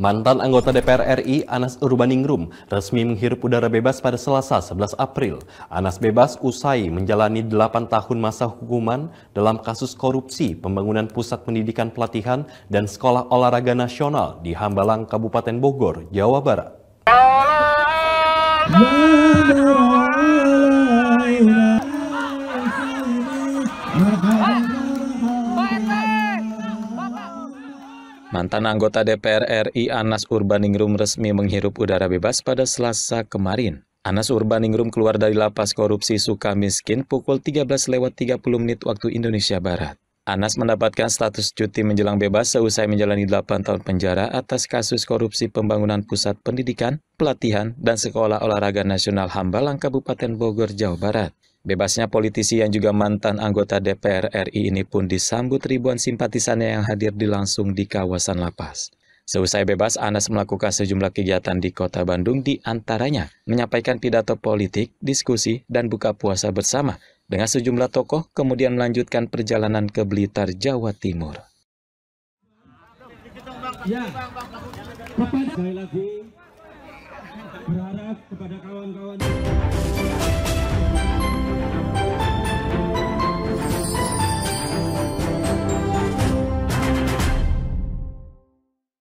Mantan anggota DPR RI Anas Urbaningrum resmi menghirup udara bebas pada Selasa 11 April. Anas bebas usai menjalani 8 tahun masa hukuman dalam kasus korupsi pembangunan pusat pendidikan pelatihan dan sekolah olahraga nasional di Hambalang, Kabupaten Bogor, Jawa Barat. Mantan anggota DPR RI Anas Urbaningrum resmi menghirup udara bebas pada Selasa kemarin. Anas Urbaningrum keluar dari lapas korupsi suka miskin pukul 13 lewat 30 menit waktu Indonesia Barat. Anas mendapatkan status cuti menjelang bebas seusai menjalani 8 tahun penjara atas kasus korupsi pembangunan pusat pendidikan, pelatihan, dan sekolah olahraga nasional Hambalang Kabupaten Bogor, Jawa Barat. Bebasnya politisi yang juga mantan anggota DPR RI ini pun disambut ribuan simpatisannya yang hadir di langsung di kawasan lapas. Seusai bebas, Anas melakukan sejumlah kegiatan di kota Bandung di antaranya menyampaikan pidato politik, diskusi, dan buka puasa bersama dengan sejumlah tokoh kemudian melanjutkan perjalanan ke Blitar, Jawa Timur. Ya, lagi berharap kepada kawan-kawan.